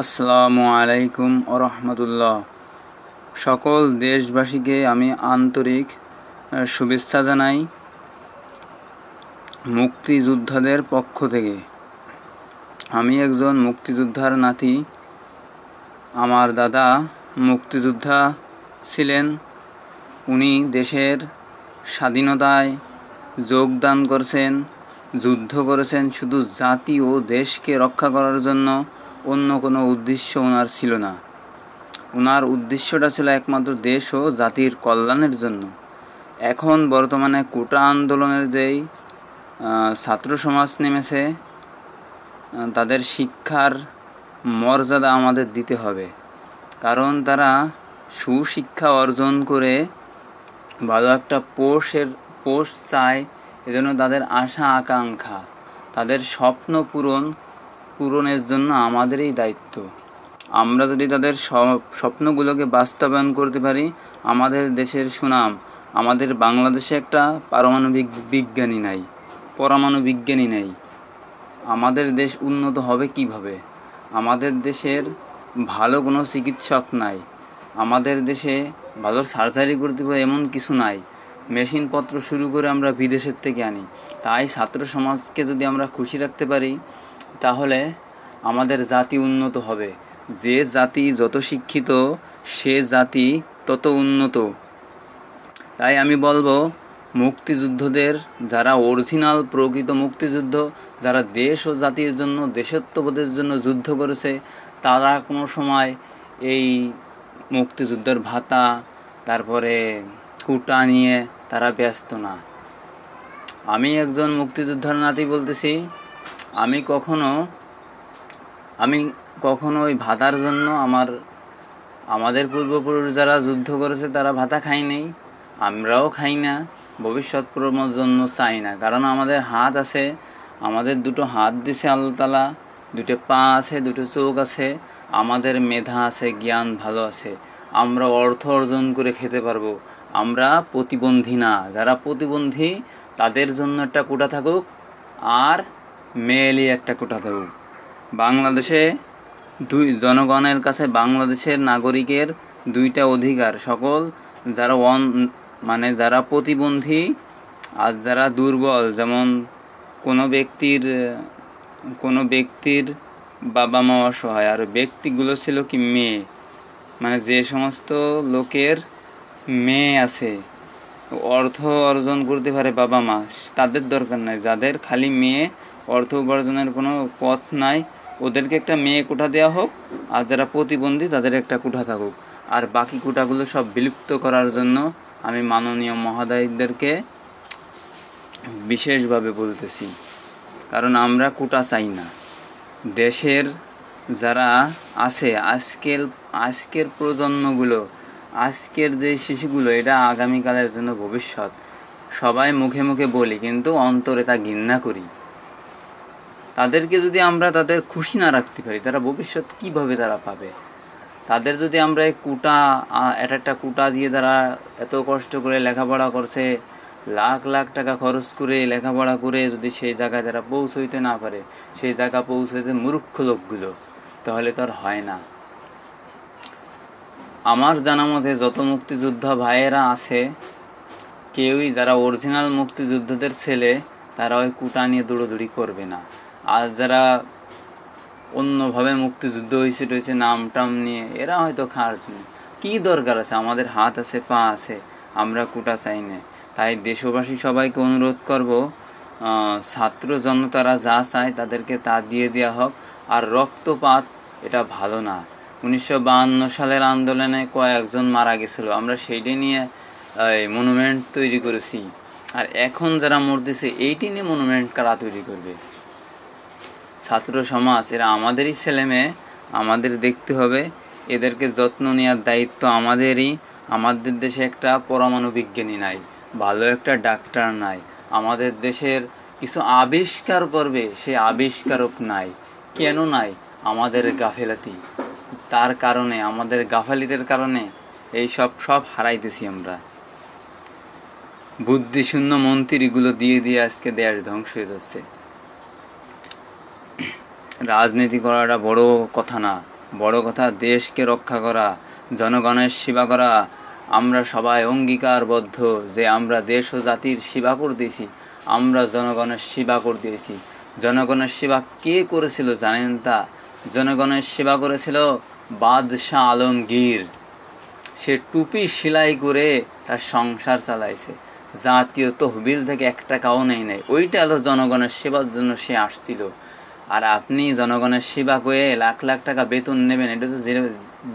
আসসালামু আলাইকুম রহমতুল্লাহ সকল দেশবাসীকে আমি আন্তরিক শুভেচ্ছা জানাই মুক্তিযোদ্ধাদের পক্ষ থেকে আমি একজন মুক্তিযোদ্ধার নাতি আমার দাদা মুক্তিযোদ্ধা ছিলেন উনি দেশের স্বাধীনতায় যোগদান করেছেন যুদ্ধ করেছেন শুধু জাতি ও দেশকে রক্ষা করার জন্য অন্য কোনো উদ্দেশ্য ওনার ছিল না ওনার উদ্দেশ্যটা ছিল একমাত্র দেশ ও জাতির কল্যাণের জন্য এখন বর্তমানে কোটা আন্দোলনের যেই ছাত্র সমাজ নেমেছে তাদের শিক্ষার মর্যাদা আমাদের দিতে হবে কারণ তারা সুশিক্ষা অর্জন করে ভালো একটা পোষের পোষ চায় এজন্য তাদের আশা আকাঙ্ক্ষা তাদের স্বপ্ন পূরণ পূরণের জন্য আমাদেরই দায়িত্ব আমরা যদি তাদের স্বপ্নগুলোকে বাস্তবায়ন করতে পারি আমাদের দেশের সুনাম আমাদের বাংলাদেশে একটা পারমাণবিক বিজ্ঞানী নাই পরমাণু বিজ্ঞানী নাই আমাদের দেশ উন্নত হবে কিভাবে আমাদের দেশের ভালো কোনো চিকিৎসক নাই আমাদের দেশে ভালো সার্জারি করতে পারে এমন কিছু নাই মেশিনপত্র শুরু করে আমরা বিদেশের থেকে আনি তাই ছাত্র সমাজকে যদি আমরা খুশি রাখতে পারি তাহলে আমাদের জাতি উন্নত হবে যে জাতি যত শিক্ষিত সে জাতি তত উন্নত তাই আমি বলবো মুক্তিযুদ্ধদের যারা অরিজিনাল প্রকৃত মুক্তিযুদ্ধ যারা দেশ ও জাতির জন্য দেশত্ববোধের জন্য যুদ্ধ করেছে তারা কোনো সময় এই মুক্তিযুদ্ধের ভাতা তারপরে কুটা নিয়ে তারা ব্যস্ত না আমি একজন মুক্তিযোদ্ধার নাতি বলতেছি আমি কখনো আমি কখনো ওই ভাতার জন্য আমার আমাদের পূর্বপুরুষ যারা যুদ্ধ করেছে তারা ভাতা খাই নেই আমরাও খাই না ভবিষ্যৎ প্রমোর জন্য চাই না কারণ আমাদের হাত আছে আমাদের দুটো হাত দিছে আল্লাহতালা দুটো পা আছে দুটো চোখ আছে আমাদের মেধা আছে জ্ঞান ভালো আছে আমরা অর্থ অর্জন করে খেতে পারবো আমরা প্রতিবন্ধী না যারা প্রতিবন্ধী তাদের জন্য একটা কোটা থাকুক আর মেয়েলি একটা কোটা দেব বাংলাদেশে দুই জনগণের কাছে বাংলাদেশের নাগরিকের দুইটা অধিকার সকল যারা অন মানে যারা প্রতিবন্ধী আর যারা দুর্বল যেমন কোনো ব্যক্তির কোনো ব্যক্তির বাবা মা অসহায় আর ব্যক্তিগুলো ছিল কি মেয়ে মানে যে সমস্ত লোকের মেয়ে আছে অর্থ অর্জন করতে পারে বাবা মা তাদের দরকার নাই যাদের খালি মেয়ে অর্থ উপার্জনের কোনো পথ নাই ওদেরকে একটা মেয়ে কোঠা দেওয়া হোক আর যারা প্রতিবন্ধী তাদের একটা কোঠা থাকুক আর বাকি কোটাগুলো সব বিলুপ্ত করার জন্য আমি মাননীয় মহাদায়ীদেরকে বিশেষভাবে বলতেছি কারণ আমরা কোটা চাই না দেশের যারা আছে আজকের আজকের প্রজন্মগুলো আজকের যে শিশুগুলো এটা আগামীকালের জন্য ভবিষ্যৎ সবাই মুখে মুখে বলি কিন্তু অন্তরে তা ঘৃণা করি তাদেরকে যদি আমরা তাদের খুশি না রাখতে পারি তারা ভবিষ্যৎ কিভাবে তারা পাবে তাদের যদি আমরা এই কুটা এক একটা কুটা দিয়ে তারা এত কষ্ট করে লেখাপড়া করছে লাখ লাখ টাকা খরচ করে লেখাপড়া করে যদি সেই জায়গায় তারা পৌঁছইতে না পারে সেই জায়গা পৌঁছেছে মূর্খ লোকগুলো তাহলে তার হয় না আমার জানা মতে যত মুক্তিযোদ্ধা ভাইয়েরা আছে কেউই যারা অরিজিনাল মুক্তিযোদ্ধাদের ছেলে তারা ওই কুটা নিয়ে দৌড়োদৌড়ি করবে না আর যারা অন্যভাবে মুক্তিযুদ্ধ হয়েছে রয়েছে নাম টাম নিয়ে এরা হয়তো খাওয়ার জন্য কী দরকার আছে আমাদের হাত আছে পা আছে আমরা কোটা চাই না তাই দেশবাসী সবাইকে অনুরোধ করব ছাত্র জনতারা যা চায় তাদেরকে তা দিয়ে দেওয়া হোক আর রক্তপাত এটা ভালো না উনিশশো সালের আন্দোলনে কয়েকজন মারা গেছিলো আমরা সেইটাই নিয়ে মনুমেন্ট তৈরি করেছি আর এখন যারা মরতেছে এইটি নিয়ে মনুমেন্ট কারা তৈরি করবে ছাত্র সমাজ এরা আমাদেরই ছেলেমেয়ে আমাদের দেখতে হবে এদেরকে যত্ন নেওয়ার দায়িত্ব আমাদেরই আমাদের দেশে একটা পরমাণু বিজ্ঞানী নাই ভালো একটা ডাক্তার নাই আমাদের দেশের কিছু আবিষ্কার করবে সে আবিষ্কারক নাই কেন নাই আমাদের গাফেলাতি তার কারণে আমাদের গাফালিদের কারণে এই সব সব হারাইতেছি আমরা বুদ্ধিশূন্য মন্ত্রীগুলো দিয়ে দিয়ে আজকে দেশ ধ্বংস হয়ে যাচ্ছে রাজনীতি করাটা বড় কথা না বড় কথা দেশকে রক্ষা করা জনগণের সেবা করা আমরা সবাই অঙ্গীকারবদ্ধ যে আমরা দেশ ও জাতির সেবা করতেছি আমরা জনগণের সেবা করতেছি জনগণের সেবা কে করেছিল জানেন তা জনগণের সেবা করেছিল বাদশাহ আলমগীর সে টুপি সেলাই করে তার সংসার চালাইছে জাতীয় তহবিল থেকে এক টাকাও নেই নেই ওইটা হলো জনগণের সেবার জন্য সে আসছিল আর আপনি জনগণের সেবা করে লাখ লাখ টাকা বেতন নেবেন এটা তো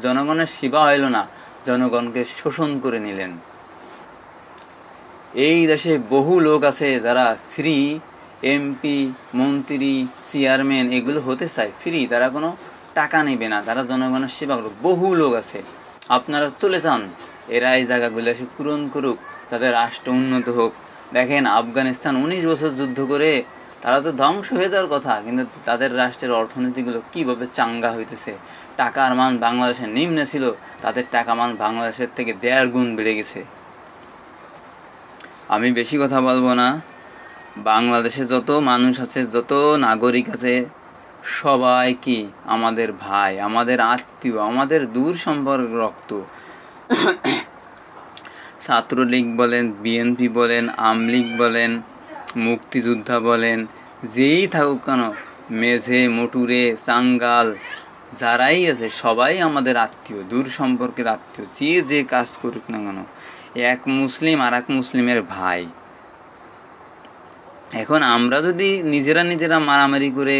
জনগণের সেবা হইল না জনগণকে শোষণ করে নিলেন এই দেশে বহু লোক আছে যারা ফ্রি এমপি মন্ত্রী চেয়ারম্যান এগুলো হতে চায় ফ্রি তারা কোনো টাকা নেবে না তারা জনগণের সেবা করুক বহু লোক আছে আপনারা চলে যান এরা এই জায়গাগুলো এসে পূরণ করুক তাদের রাষ্ট্র উন্নত হোক দেখেন আফগানিস্তান উনিশ বছর যুদ্ধ করে তারা তো ধ্বংস হয়ে যাওয়ার কথা কিন্তু তাদের রাষ্ট্রের অর্থনীতিগুলো কীভাবে চাঙ্গা হইতেছে টাকার মান বাংলাদেশে নিম্নে ছিল তাদের টাকা মান বাংলাদেশের থেকে দেড় গুণ বেড়ে গেছে আমি বেশি কথা বলবো না বাংলাদেশে যত মানুষ আছে যত নাগরিক আছে সবাই কি আমাদের ভাই আমাদের আত্মীয় আমাদের দূর সম্পর্ক রক্ত ছাত্রলীগ বলেন বিএনপি বলেন আমলীগ বলেন মুক্তিযোদ্ধা বলেন যেই থাকুক কেন মেঝে মটুরে চাঙ্গাল যারাই আছে সবাই আমাদের আত্মীয় দূর সম্পর্কের আত্মীয় যে যে কাজ করুক না কেন এক মুসলিম আর এক মুসলিমের ভাই এখন আমরা যদি নিজেরা নিজেরা মারামারি করে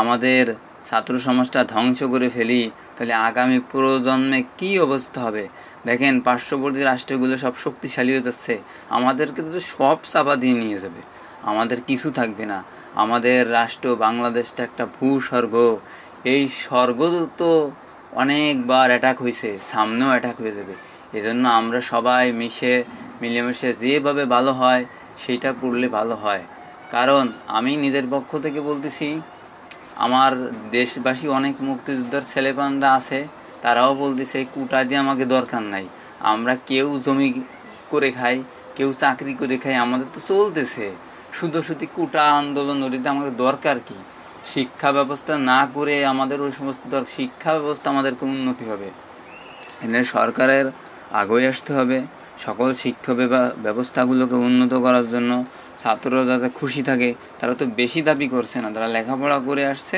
আমাদের ছাত্র সমাজটা ধ্বংস করে ফেলি তাহলে আগামী প্রজন্মে কি অবস্থা হবে দেখেন পার্শ্ববর্তী রাষ্ট্রগুলো সব শক্তিশালী হয়ে যাচ্ছে আমাদেরকে তো সব চাপা দিয়ে নিয়ে যাবে আমাদের কিছু থাকবে না আমাদের রাষ্ট্র বাংলাদেশটা একটা ভূস্বর্গ এই স্বর্গ তো অনেকবার অ্যাটাক হয়েছে সামনেও অ্যাটাক হয়ে যাবে এজন্য আমরা সবাই মিশে মিলেমিশে যেভাবে ভালো হয় সেটা করলে ভালো হয় কারণ আমি নিজের পক্ষ থেকে বলতেছি আমার দেশবাসী অনেক মুক্তিযোদ্ধার ছেলেপানরা আছে তারাও বলতেছে কুটা দিয়ে আমাকে দরকার নাই আমরা কেউ জমি করে খাই কেউ চাকরি করে খাই আমাদের তো চলতেছে শুধু শুধু কোটা আন্দোলন ওটিতে আমাদের দরকার কি শিক্ষা ব্যবস্থা না করে আমাদের ওই সমস্ত শিক্ষা ব্যবস্থা আমাদেরকে উন্নতি হবে এখানে সরকারের আগুয়ে আসতে হবে সকল শিক্ষা ব্যবস্থাগুলোকে উন্নত করার জন্য ছাত্ররা যাতে খুশি থাকে তারা তো বেশি দাবি করছে না তারা লেখাপড়া করে আসছে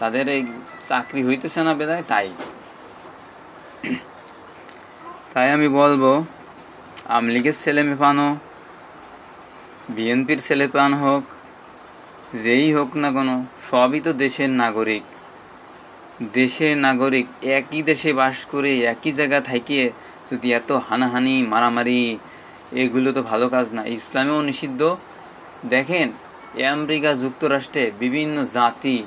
তাদের এই চাকরি হইতেছে না বেদায় তাই তাই আমি বলবো আমলিগের ছেলে মেপানো বিএনপির ছেলেপান হোক যেই হোক না কোনো সবই তো দেশের নাগরিক দেশের নাগরিক একই দেশে বাস করে একই জায়গা থাকিয়ে যদি এত হানাহানি মারামারি এগুলো তো ভালো কাজ না ইসলামেও নিষিদ্ধ দেখেন আমেরিকা যুক্তরাষ্ট্রে বিভিন্ন জাতি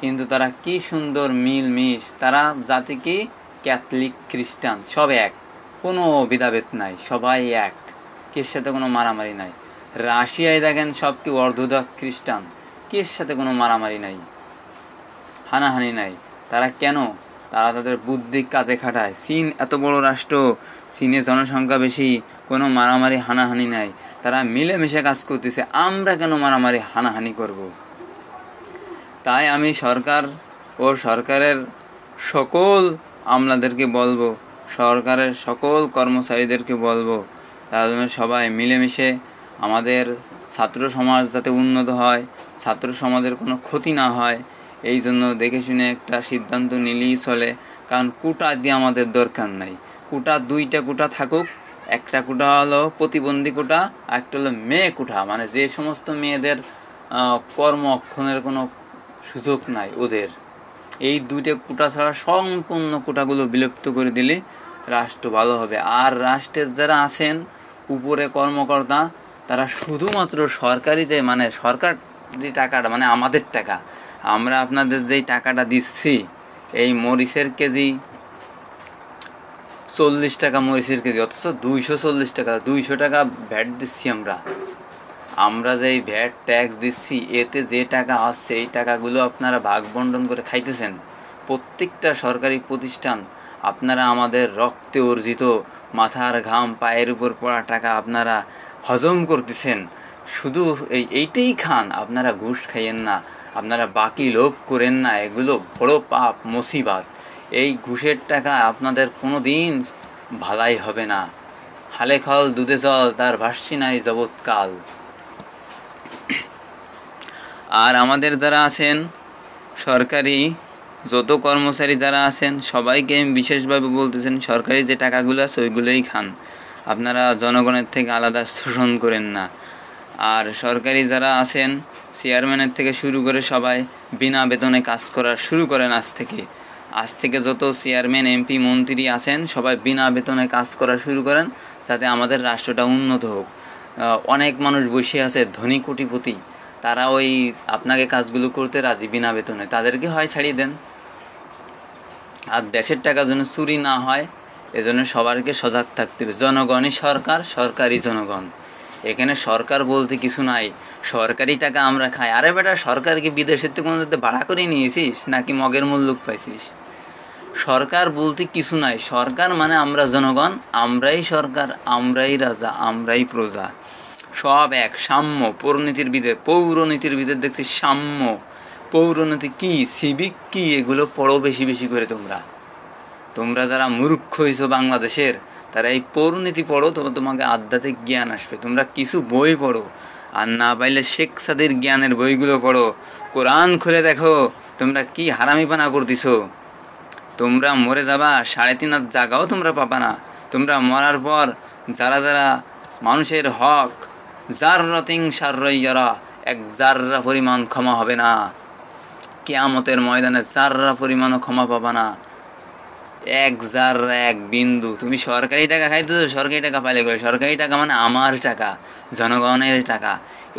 কিন্তু তারা কি সুন্দর মিলমিশ তারা জাতি কি ক্যাথলিক খ্রিস্টান সব এক কোনো ভেদাভেদ নাই সবাই এক কের সাথে কোনো মারামারি নাই রাশিয়ায় দেখেন সব কি অর্ধদা খ্রিস্টান কের সাথে কোনো মারামারি নাই হানাহানি নাই তারা কেন তারা তাদের বুদ্ধি কাজে খাটায় চীন এত বড় রাষ্ট্র চীনের জনসংখ্যা বেশি কোনো মারামারি হানাহানি নাই তারা মিলেমিশে কাজ করতেছে আমরা কেন মারামারি হানাহানি করব। তাই আমি সরকার ও সরকারের সকল আমলাদেরকে বলবো সরকারের সকল কর্মচারীদেরকে বলবো তারা সবাই মিলেমিশে আমাদের ছাত্র সমাজ যাতে উন্নত হয় ছাত্র সমাজের কোনো ক্ষতি না হয় এই জন্য দেখে শুনে একটা সিদ্ধান্ত নিলেই চলে কারণ কুটা দিয়ে আমাদের দরকার নাই কুটা দুইটা কুটা থাকুক একটা কুটা হলো প্রতিবন্ধী কুটা আর একটা হলো মেয়ে কুটা মানে যে সমস্ত মেয়েদের কর্ম অক্ষণের কোনো সুযোগ নাই ওদের এই দুইটা কোটা ছাড়া সম্পূর্ণ কুটাগুলো বিলুপ্ত করে দিলে রাষ্ট্র ভালো হবে আর রাষ্ট্রের যারা আছেন উপরে কর্মকর্তা তারা শুধুমাত্র সরকারি যে মানে সরকারি টাকাটা মানে আমাদের টাকা আমরা আপনাদের যেই টাকাটা দিচ্ছি এই মরিচের কেজি চল্লিশ টাকা মরিচের কেজি অথচ দুইশো চল্লিশ টাকা দুইশো টাকা ভ্যাট দিচ্ছি আমরা আমরা যেই ভ্যাট ট্যাক্স দিচ্ছি এতে যে টাকা আসছে এই টাকাগুলো আপনারা ভাগ বন্টন করে খাইতেছেন প্রত্যেকটা সরকারি প্রতিষ্ঠান আপনারা আমাদের রক্তে অর্জিত মাথার ঘাম পায়ের উপর পড়া টাকা আপনারা হজম করতেছেন শুধু এই এইটাই খান আপনারা ঘুষ খাইয়েন না আপনারা বাকি লোক করেন না এগুলো বড় পাপ মুসিবাত এই ঘুষের টাকা আপনাদের কোনো দিন ভালাই হবে না হালে খল দুধে জল তার ভাসছি নাই জবৎকাল আর আমাদের যারা আছেন সরকারি যত কর্মচারী যারা আছেন সবাইকে আমি বিশেষভাবে বলতেছেন সরকারি যে টাকাগুলো আছে ওইগুলোই খান আপনারা জনগণের থেকে আলাদা শোষণ করেন না আর সরকারি যারা আছেন চেয়ারম্যানের থেকে শুরু করে সবাই বিনা বেতনে কাজ করা শুরু করেন আজ থেকে আজ থেকে যত চেয়ারম্যান এমপি মন্ত্রী আছেন সবাই বিনা বেতনে কাজ করা শুরু করেন যাতে আমাদের রাষ্ট্রটা উন্নত হোক অনেক মানুষ বসে আছে ধনী কোটিপতি তারা ওই আপনাকে কাজগুলো করতে রাজি বিনা বেতনে তাদেরকে হয় ছাড়িয়ে দেন আর দেশের টাকা যেন চুরি না হয় এজন্য সবারকে সজাগ থাকতে হবে জনগণই সরকার সরকারই জনগণ এখানে সরকার বলতে কিছু নাই সরকারি টাকা আমরা খাই আরে বেটা সরকারকে বিদেশের থেকে কোনো ভাড়া করে নিয়েছিস নাকি মগের লোক পাইছিস সরকার বলতে কিছু নাই সরকার মানে আমরা জনগণ আমরাই সরকার আমরাই রাজা আমরাই প্রজা সব এক সাম্য পৌরনীতির বিধে পৌরনীতির বিধে দেখছি সাম্য পৌরনীতি কি সিভিক কি এগুলো পড়ো বেশি বেশি করে তোমরা তোমরা যারা মূর্খ হয়েছো বাংলাদেশের তারা এই পৌরনীতি পড়ো তো তোমাকে আধ্যাত্মিক জ্ঞান আসবে তোমরা কিছু বই পড়ো আর না পাইলে শেখ সাদির জ্ঞানের বইগুলো পড়ো কোরআন খুলে দেখো তোমরা কি হারামিপানা করতেছ তোমরা মরে যাবা সাড়ে তিন হাত জাগাও তোমরা পাবা না তোমরা মরার পর যারা যারা মানুষের হক যার রতিং যারা এক যাররা পরিমাণ ক্ষমা হবে না কেয়ামতের ময়দানে চাররা পরিমাণও ক্ষমা পাবা না এক জার এক বিন্দু তুমি সরকারি টাকা খাইতেছো সরকারি টাকা পাইলে করে সরকারি টাকা মানে আমার টাকা জনগণের টাকা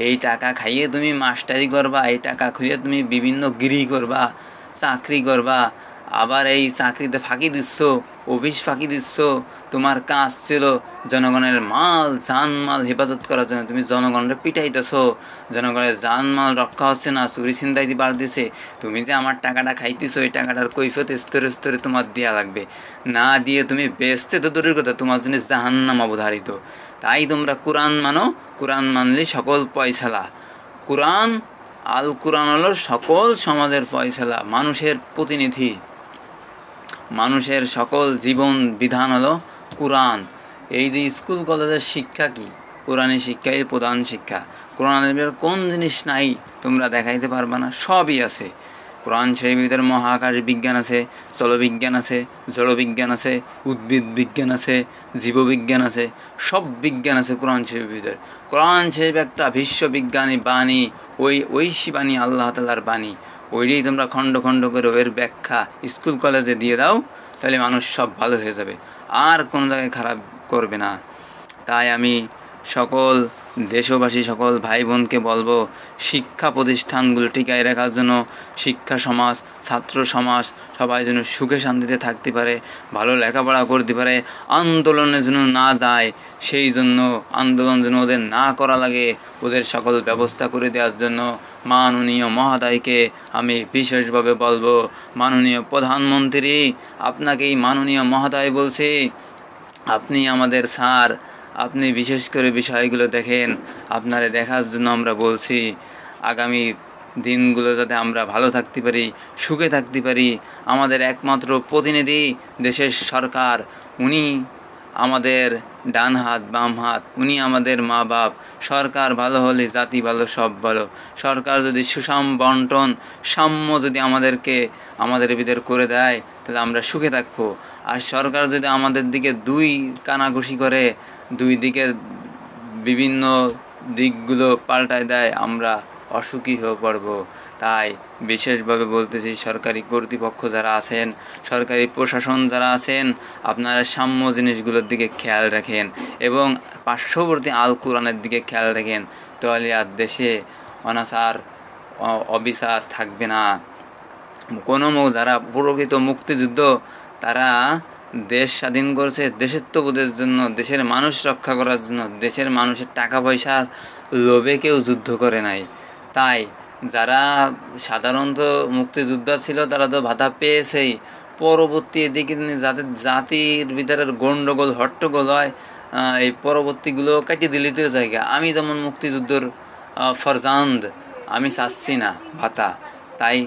এই টাকা খাইয়ে তুমি মাস্টারি করবা এই টাকা খুঁজে তুমি বিভিন্ন গিরি করবা চাকরি করবা আবার এই চাকরিতে ফাঁকি দিচ্ছ অফিস ফাঁকি দিচ্ছ তোমার কাজ ছিল জনগণের মাল জানমাল হেফাজত করার জন্য তুমি জনগণের পিটাইতেছ জনগণের জানমাল রক্ষা হচ্ছে না চুরি ছিনতাইতে বাড় দিছে তুমি যে আমার টাকাটা খাইতেছো এই টাকাটার কৈফত স্তরে স্তরে তোমার দেওয়া লাগবে না দিয়ে তুমি বেচতে তো দূরের কথা তোমার জন্য জাহান্নাম অবধারিত তাই তোমরা কোরআন মানো কোরআন মানলে সকল পয়সালা কোরআন আল কোরআন হলো সকল সমাজের পয়সালা মানুষের প্রতিনিধি মানুষের সকল জীবন বিধান হলো কোরআন এই যে স্কুল কলেজের শিক্ষা কি কোরআনের শিক্ষাই প্রধান শিক্ষা কোরআন ভিতরে কোন জিনিস নাই তোমরা দেখাইতে পারবে না সবই আছে কোরআন শরীফের ভিতরে মহাকাশ বিজ্ঞান আছে চলবিজ্ঞান আছে জড়বিজ্ঞান আছে উদ্ভিদ বিজ্ঞান আছে জীববিজ্ঞান আছে সব বিজ্ঞান আছে কোরআন শরীফের ভিতরে কোরআন শরীফ একটা বিশ্ববিজ্ঞানী বাণী ওই ঐশী বাণী আল্লাহ তালার বাণী ওইটাই তোমরা খণ্ড খণ্ড করে এর ব্যাখ্যা স্কুল কলেজে দিয়ে দাও তাহলে মানুষ সব ভালো হয়ে যাবে আর কোনো জায়গায় খারাপ করবে না তাই আমি সকল দেশবাসী সকল ভাই বোনকে বলবো শিক্ষা প্রতিষ্ঠানগুলো টিকায় রাখার জন্য শিক্ষা সমাজ ছাত্র সমাজ সবাই যেন সুখে শান্তিতে থাকতে পারে ভালো লেখাপড়া করতে পারে আন্দোলনের জন্য না যায় সেই জন্য আন্দোলন যেন ওদের না করা লাগে ওদের সকল ব্যবস্থা করে দেওয়ার জন্য মাননীয় মহাদায়কে আমি বিশেষভাবে বলবো মাননীয় প্রধানমন্ত্রী আপনাকেই মাননীয় মহাদায় বলছি আপনি আমাদের স্যার আপনি বিশেষ করে বিষয়গুলো দেখেন আপনারা দেখার জন্য আমরা বলছি আগামী দিনগুলো যাতে আমরা ভালো থাকতে পারি সুখে থাকতে পারি আমাদের একমাত্র প্রতিনিধি দেশের সরকার উনি আমাদের ডান হাত বাম হাত উনি আমাদের মা বাপ সরকার ভালো হলে জাতি ভালো সব ভালো সরকার যদি সুষম বন্টন সাম্য যদি আমাদেরকে আমাদের বিদের করে দেয় তাহলে আমরা সুখে থাকবো আর সরকার যদি আমাদের দিকে দুই কানাঘুষি করে দুই দিকের বিভিন্ন দিকগুলো পাল্টায় দেয় আমরা অসুখী হয়ে পড়ব তাই বিশেষভাবে বলতেছি সরকারি কর্তৃপক্ষ যারা আছেন সরকারি প্রশাসন যারা আছেন আপনারা সাম্য জিনিসগুলোর দিকে খেয়াল রাখেন এবং পার্শ্ববর্তী আল কোরআনের দিকে খেয়াল রাখেন তোয়ালিয়ার দেশে অনাচার অবিচার থাকবে না কোনো যারা প্রকৃত মুক্তিযুদ্ধ তারা দেশ স্বাধীন করেছে দেশেত্ববোধের জন্য দেশের মানুষ রক্ষা করার জন্য দেশের মানুষের টাকা পয়সার লোভে কেউ যুদ্ধ করে নাই তাই যারা সাধারণত মুক্তিযোদ্ধা ছিল তারা তো ভাতা পেয়েছেই পরবর্তী এদিকে যাদের জাতির ভিতরে গণ্ডগোল হট্টগোল হয় এই পরবর্তীগুলো কাটিয়ে দিলিত জায়গা আমি যেমন মুক্তিযুদ্ধর ফরজান্দ আমি চাচ্ছি না ভাতা তাই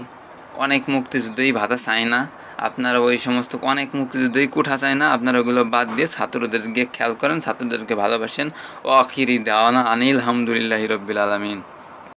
অনেক মুক্তিযুদ্ধই ভাতা চাই না আপনারা ওই সমস্ত অনেক মুক্তিযুদ্ধই কুঠা চায় না আপনারা ওগুলো বাদ দিয়ে ছাত্রদেরকে খেয়াল করেন ছাত্রদেরকে ভালোবাসেন ও আখিরি দেওয়ানা আনিল হামদুলিল্লাহ রব্বিল আলমিন